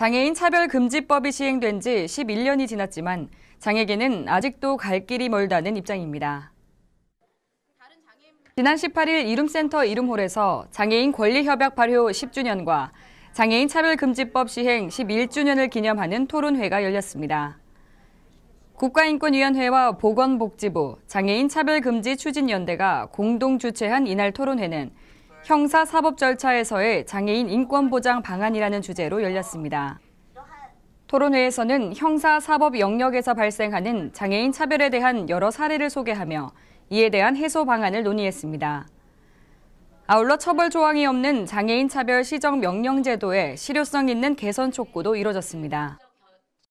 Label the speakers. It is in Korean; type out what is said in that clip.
Speaker 1: 장애인 차별금지법이 시행된 지 11년이 지났지만 장애계는 아직도 갈 길이 멀다는 입장입니다. 지난 18일 이룸센터 이룸홀에서 장애인 권리협약 발효 10주년과 장애인 차별금지법 시행 11주년을 기념하는 토론회가 열렸습니다. 국가인권위원회와 보건복지부, 장애인 차별금지 추진연대가 공동 주최한 이날 토론회는 형사 사법 절차에서의 장애인 인권 보장 방안이라는 주제로 열렸습니다. 토론회에서는 형사 사법 영역에서 발생하는 장애인 차별에 대한 여러 사례를 소개하며 이에 대한 해소 방안을 논의했습니다. 아울러 처벌 조항이 없는 장애인 차별 시정 명령 제도의 실효성 있는 개선 촉구도 이뤄졌습니다.